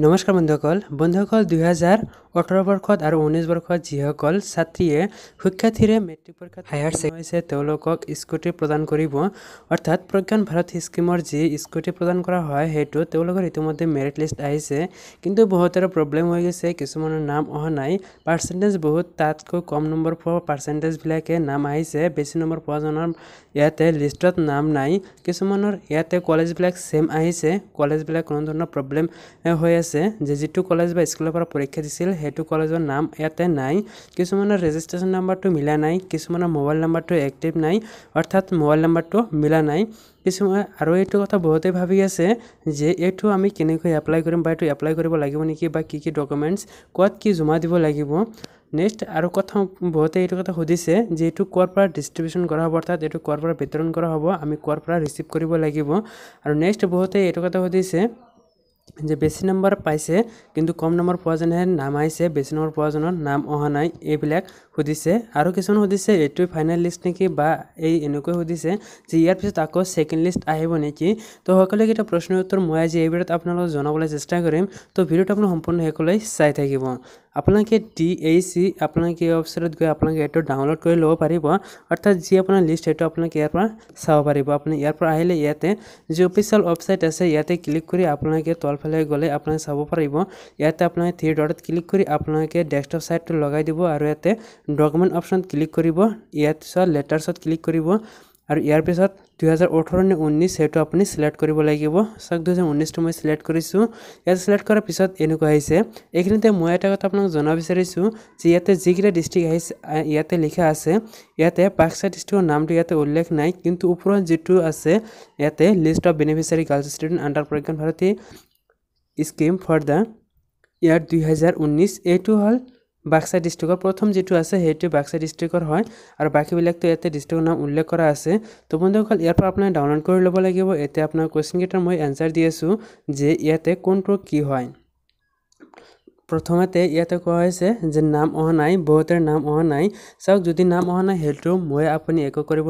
নমস্কাৰ বন্ধুসকল বন্ধুসকল দুহেজাৰ ওঠৰ বৰ্ষত আৰু ঊনৈছ বৰ্ষত যিসকল ছাত্ৰীয়ে শিক্ষাৰ্থীৰে মেট্ৰিক পৰীক্ষাত হায়াৰ ছেকেণ্ডেৰী হৈছে তেওঁলোকক স্কুটি প্ৰদান কৰিব অৰ্থাৎ প্ৰজ্ঞান ভাৰত স্কীমৰ যি স্কুটি প্ৰদান কৰা হয় সেইটো তেওঁলোকৰ ইতিমধ্যে মেৰিট লিষ্ট আহিছে কিন্তু বহুতৰে প্ৰব্লেম হৈ গৈছে কিছুমানৰ নাম অহা নাই পাৰ্চেণ্টেজ বহুত তাতকৈ কম নম্বৰ পোৱা পাৰ্চেণ্টেজবিলাকে নাম আহিছে বেছি নম্বৰ পোৱাজনৰ ইয়াতে লিষ্টত নাম নাই কিছুমানৰ ইয়াতে কলেজবিলাক ছেম আহিছে কলেজবিলাক কোনো ধৰণৰ প্ৰব্লেম হৈ আছে যে যিটো কলেজ বা স্কুলৰ পৰা পৰীক্ষা দিছিল সেইটো কলেজৰ নাম ইয়াতে নাই কিছুমানৰ ৰেজিষ্ট্ৰেশ্যন নাম্বাৰটো মিলা নাই কিছুমানৰ মোবাইল নাম্বাৰটো এক্টিভ নাই অৰ্থাৎ মোবাইল নাম্বাৰটো মিলা নাই কিছুমান আৰু এইটো কথা বহুতে ভাবি আছে যে এইটো আমি কেনেকৈ এপ্লাই কৰিম বা এইটো এপ্লাই কৰিব লাগিব নেকি বা কি কি ডকুমেণ্টছ ক'ত কি জমা দিব লাগিব নেক্সট আৰু কথা বহুতে এইটো কথা সুধিছে যে এইটো কোৱাৰ পৰা ডিষ্ট্ৰিবিউশ্যন কৰা হ'ব অৰ্থাৎ এইটো কোৱাৰ পৰা বিতৰণ কৰা হ'ব আমি কোৱাৰ পৰা ৰিচিভ কৰিব লাগিব আৰু নেক্সট বহুতে এইটো কথা সুধিছে যে বেছি নম্বৰ পাইছে কিন্তু কম নম্বৰ পোৱাজনেহে নাম আহিছে বেছি নম্বৰ পোৱাজনৰ নাম অহা নাই এইবিলাক সুধিছে আৰু কিছুমান সুধিছে এইটোৱে ফাইনেল লিষ্ট নেকি বা এই এনেকৈ সুধিছে যে ইয়াৰ পিছত আকৌ ছেকেণ্ড লিষ্ট আহিব নেকি তো সকলোকেইটা প্ৰশ্নৰ উত্তৰ মই আজি এইবাৰত আপোনালোকক জনাবলৈ চেষ্টা কৰিম তো ভিডিঅ'টো আপোনাৰ সম্পূৰ্ণ শেষলৈ চাই থাকিব আপোনালোকে ডি এই চি আপোনালোকে এই ৱেবছাইটত গৈ আপোনালোকে এইটো ডাউনলোড কৰি ল'ব পাৰিব অৰ্থাৎ যি আপোনাৰ লিষ্ট সেইটো আপোনালোকে ইয়াৰ পৰা চাব পাৰিব আপুনি ইয়াৰ পৰা আহিলে ইয়াতে যি অফিচিয়েল ৱেবছাইট আছে ইয়াতে ক্লিক কৰি আপোনালোকে তলফালে গ'লে আপোনালোকে চাব পাৰিব ইয়াতে আপোনালোকে থ্ৰী ডটত ক্লিক কৰি আপোনালোকে ডেস্কটপ চাইটটো লগাই দিব আৰু ইয়াতে ডকুমেণ্ট অপশ্যনত ক্লিক কৰিব ইয়াৰ পিছত লেটাৰ্ছত ক্লিক কৰিব আৰু ইয়াৰ পিছত দুহেজাৰ ওঠৰ নে ঊনৈছ সেইটো আপুনি চিলেক্ট কৰিব লাগিব চাওক দুহেজাৰ ঊনৈছটো মই চিলেক্ট কৰিছোঁ ইয়াত চিলেক্ট কৰাৰ পিছত এনেকুৱা আহিছে এইখিনিতে মই এটা কথা আপোনাক জনাব বিচাৰিছোঁ যে ইয়াতে যিকেইটা ডিষ্ট্ৰিক্ট আহিছে ইয়াতে লিখা আছে ইয়াতে পাকচা ডিষ্ট্ৰিক্টৰ নামটো ইয়াতে উল্লেখ নাই কিন্তু ওপৰত যিটো আছে ইয়াতে list of beneficiary girls student under Pragyan Bharati scheme for the year দুহেজাৰ ঊনৈছ এইটো হ'ল বাক্সা ডিষ্ট্ৰিক্টৰ প্ৰথম যিটো আছে সেইটো বাক্সা ডিষ্ট্ৰিক্টৰ হয় আৰু বাকীবিলাকতো ইয়াতে ডিষ্ট্ৰিক্টৰ নাম উল্লেখ কৰা আছে তো বন্ধুসকল ইয়াৰ পৰা আপোনাৰ ডাউনলোড কৰি ল'ব লাগিব এতিয়া আপোনাৰ কুৱেশ্যনকেইটাৰ মই এনচাৰ দি আছোঁ যে ইয়াতে কোনটো কি হয় প্ৰথমতে ইয়াতে কোৱা হৈছে যে নাম অহা নাই বহুতে নাম অহা নাই চাওক যদি নাম অহা নাই সেইটো মই আপুনি একো কৰিব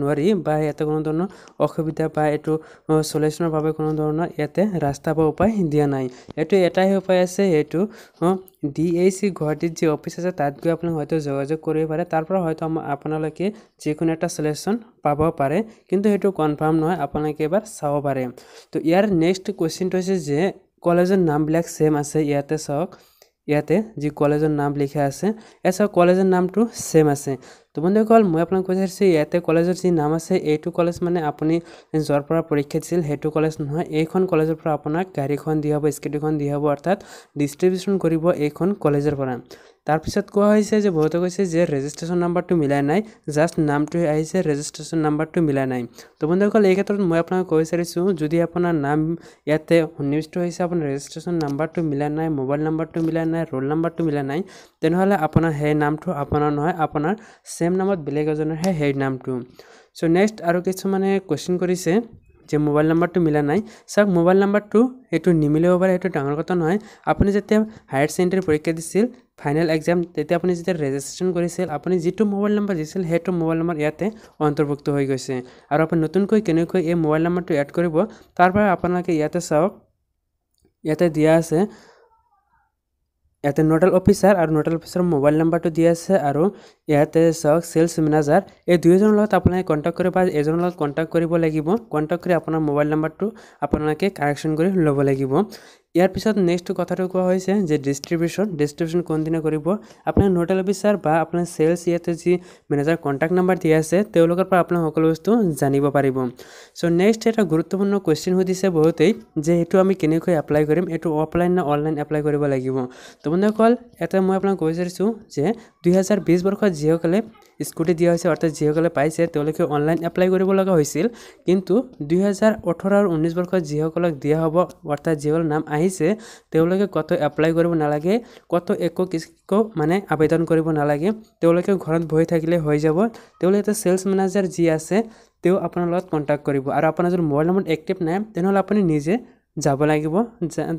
নোৱাৰি বা ইয়াতে কোনো ধৰণৰ অসুবিধা বা এইটো চলিউশ্যনৰ বাবে কোনো ধৰণৰ ইয়াতে ৰাস্তা বা উপায় দিয়া নাই এইটো এটাই উপায় আছে সেইটো ডি এ চি গুৱাহাটীত যি অফিচ আছে তাত গৈ আপুনি হয়তো যোগাযোগ কৰিব পাৰে তাৰ পৰা হয়তো আপোনালোকে যিকোনো এটা চলিউশ্যন পাব পাৰে কিন্তু সেইটো কনফাৰ্ম নহয় আপোনালোকে এবাৰ চাব পাৰে তো ইয়াৰ নেক্সট কুৱেশ্যনটো হৈছে যে কলেজৰ নামবিলাক ছেম আছে ইয়াতে চাওক ইয়াতে যি কলেজৰ নাম লিখা আছে ইয়াত চাওক কলেজৰ নামটো ছেম আছে তো বন্ধুসকল মই আপোনাক কৈ চাইছোঁ ইয়াতে কলেজৰ যি নাম আছে এইটো কলেজ মানে আপুনি য'ৰ পৰা পৰীক্ষা দিছিল সেইটো কলেজ নহয় এইখন কলেজৰ পৰা আপোনাক গাড়ীখন দিয়া হ'ব স্কুটিখন দিয়া হ'ব অৰ্থাৎ ডিষ্ট্ৰিবিউশ্যন কৰিব এইখন কলেজৰ পৰা তাৰপিছত কোৱা হৈছে যে বহুতে কৈছে যে ৰেজিষ্ট্ৰেশ্যন নাম্বাৰটো মিলাই নাই জাষ্ট নামটো আহিছে ৰেজিষ্ট্ৰেশ্যন নাম্বাৰটো মিলা নাই তো বন্ধুসকল এই ক্ষেত্ৰত মই আপোনাক ক'ব বিচাৰিছোঁ যদি আপোনাৰ নাম ইয়াতে সন্নিৱিষ্ট হৈছে আপোনাৰ ৰেজিষ্ট্ৰেশ্যন নাম্বাৰটো মিলা নাই মোবাইল নাম্বাৰটো মিলা নাই ৰোল নাম্বাৰটো মিলা নাই তেনেহ'লে আপোনাৰ সেই নামটো আপোনাৰ নহয় আপোনাৰ ছেম নামত বেলেগ এজনৰহে সেই নামটো চ' নেক্সট আৰু কিছুমানে কুৱেশ্যন কৰিছে যে মোবাইল নাম্বাৰটো মিলা নাই চাওক মোবাইল নাম্বাৰটো সেইটো নিমিলিব পাৰে সেইটো ডাঙৰ কথা নহয় আপুনি যেতিয়া হায়াৰ ছেকেণ্ডেৰী পৰীক্ষা দিছিল ফাইনেল এক্সাম তেতিয়া আপুনি যেতিয়া ৰেজিষ্ট্ৰেশ্যন কৰিছিল আপুনি যিটো মোবাইল নম্বৰ দিছিল সেইটো মোবাইল নম্বৰ ইয়াতে অন্তৰ্ভুক্ত হৈ গৈছে আৰু আপুনি নতুনকৈ কেনেকৈ এই মোবাইল নম্বৰটো এড কৰিব তাৰ বাবে আপোনালোকে ইয়াতে চাওক ইয়াতে দিয়া আছে ইয়াতে নোডেল অফিচাৰ আৰু নোডেল অফিচাৰৰ মোবাইল নম্বৰটো দিয়া আছে আৰু ইয়াতে চাওক চেলছ মেনেজাৰ এই দুয়োজনৰ লগত আপোনালোকে কণ্টেক্ট কৰিব বা এজনৰ লগত কণ্টেক্ট কৰিব লাগিব কণ্টেক্ট কৰি আপোনাৰ মোবাইল নম্বৰটো আপোনালোকে কাৰেকশ্যন কৰি ল'ব লাগিব ইয়াৰ পিছত নেক্সট কথাটো কোৱা হৈছে যে ডিষ্ট্ৰিবিউশ্যন ডিষ্ট্ৰিবিউশ্যন কোনদিনা কৰিব আপোনাৰ নোটেল অফিচাৰ বা আপোনাৰ চেলছ ইয়াতে যি মেনেজাৰ কণ্টেক্ট নাম্বাৰ দিয়া আছে তেওঁলোকৰ পৰা আপোনাৰ সকলো বস্তু জানিব পাৰিব চ' নেক্সট এটা গুৰুত্বপূৰ্ণ কুৱেশ্যন সুধিছে বহুতেই যে সেইটো আমি কেনেকৈ এপ্লাই কৰিম এইটো অফলাইন নে অনলাইন এপ্লাই কৰিব লাগিব তো বন্ধুসকল এটা মই আপোনাক কৈ বিচাৰিছোঁ যে দুহেজাৰ বিছ বৰ্ষত যিসকলে স্কুটি দিয়া হৈছে অৰ্থাৎ যিসকলে পাইছে তেওঁলোকে অনলাইন এপ্লাই কৰিব লগা হৈছিল কিন্তু দুহেজাৰ ওঠৰ আৰু ঊনৈছ বৰ্ষত যিসকলক দিয়া হ'ব অৰ্থাৎ যিসকলৰ নাম আহিছে তেওঁলোকে ক'তো এপ্লাই কৰিব নালাগে ক'তো একো কিছু মানে আবেদন কৰিব নালাগে তেওঁলোকে ঘৰত বহি থাকিলে হৈ যাব তেওঁলোকে এটা চেলছ মেনেজাৰ যি আছে তেওঁ আপোনাৰ লগত কণ্টেক্ট কৰিব আৰু আপোনাৰ যদি মোবাইল নম্বৰ একটিভ নাই তেনেহ'লে আপুনি নিজে যাব লাগিব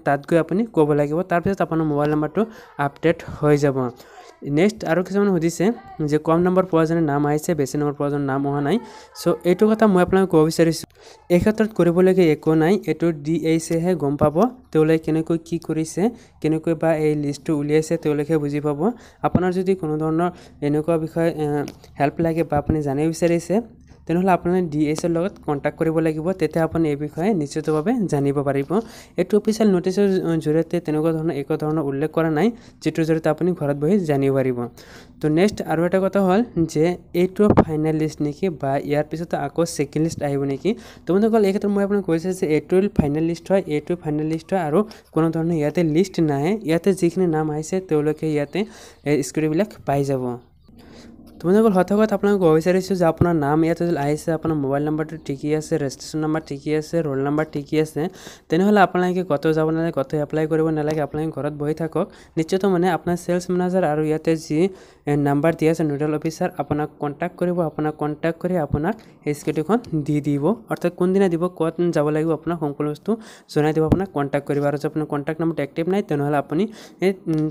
তাত গৈ আপুনি ক'ব লাগিব তাৰপিছত আপোনাৰ মোবাইল নম্বৰটো আপডেট হৈ যাব নেক্সট আৰু কিছুমান সুধিছে যে কম নম্বৰ পোৱাজনৰ নাম আহিছে বেছি নম্বৰ পোৱাজনৰ নাম অহা নাই চ' এইটো কথা মই আপোনাক ক'ব বিচাৰিছোঁ এই ক্ষেত্ৰত কৰিবলগীয়া একো নাই এইটো ডি এইচেহে গম পাব তেওঁলোকে কেনেকৈ কি কৰিছে কেনেকৈ বা এই লিষ্টটো উলিয়াইছে তেওঁলোকে বুজি পাব আপোনাৰ যদি কোনো ধৰণৰ এনেকুৱা বিষয়ে হেল্প লাগে বা আপুনি জানিব বিচাৰিছে তেনেহ'লে আপুনি ডি এছ এৰ লগত কণ্টেক্ট কৰিব লাগিব তেতিয়া আপুনি এই বিষয়ে নিশ্চিতভাৱে জানিব পাৰিব এইটো অফিচিয়েল নটিচৰ জৰিয়তে তেনেকুৱা ধৰণৰ একো ধৰণৰ উল্লেখ কৰা নাই যিটোৰ জৰিয়তে আপুনি ঘৰত বহি জানিব পাৰিব তো নেক্সট আৰু এটা কথা হ'ল যে এইটো ফাইনেল লিষ্ট নেকি বা ইয়াৰ পিছত আকৌ ছেকেণ্ড লিষ্ট আহিব নেকি তোমালোকে এই ক্ষেত্ৰত মই আপোনাক কৈছোঁ যে এইটো ফাইনেল লিষ্ট হয় এইটো ফাইনেল লিষ্ট হয় আৰু কোনো ধৰণৰ ইয়াতে লিষ্ট নাহে ইয়াতে যিখিনি নাম আহিছে তেওঁলোকে ইয়াতে স্কুটিবিলাক পাই যাব তোমালোকৰ সঠকত আপোনালোকে ক'ব বিচাৰিছোঁ যে আপোনাৰ নাম ইয়াত যদি আহিছে আপোনাৰ মোবাইল নম্বৰটো ঠিকেই আছে ৰেজিষ্ট্ৰেশ্যন নম্বৰ ঠিকেই আছে ৰোল নম্বৰ ঠিকেই আছে তেনেহ'লে আপোনালোকে ক'তো যাব নালাগে ক'তো এপ্লাই কৰিব নালাগে আপোনালোকে ঘৰত বহি থাকক নিশ্চয়তো মানে আপোনাৰ চেলছ মেনেজাৰ আৰু ইয়াতে যি নাম্বাৰ দিয়া আছে নোডেল অফিচাৰ আপোনাক কণ্টেক্ট কৰিব আপোনাক কণ্টেক্ট কৰি আপোনাক স্কুটিখন দি দিব অৰ্থাৎ কোনদিনা দিব ক'ত যাব লাগিব আপোনাক সকলো বস্তু জনাই দিব আপোনাক কণ্টেক্ট কৰিব আৰু যদি আপোনাৰ কণ্টেক্ট নম্বৰটো এক্টিভ নাই তেনেহ'লে আপুনি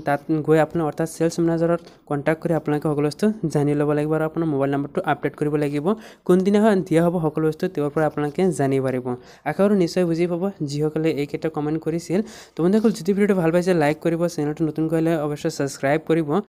তাত গৈ আপোনাৰ অৰ্থাৎ চেলছ মেনেজাৰত কণ্টেক্ট কৰি আপোনালোকে সকলো বস্তু জানি ল'ব ল'ব লাগিব আৰু আপোনাৰ মোবাইল নম্বৰটো আপডেট কৰিব লাগিব কোনদিনা দিয়া হ'ব সকলো বস্তু তেওঁৰ পৰা আপোনালোকে জানিব পাৰিব আশা কৰোঁ নিশ্চয় বুজি পাব যিসকলে এইকেইটা কমেণ্ট কৰিছিল তো বন্ধুসকল যদি ভিডিঅ'টো ভাল পাইছে লাইক কৰিব চেনেলটো নতুন কৰিলে অৱশ্যে ছাবস্ক্ৰাইব কৰিব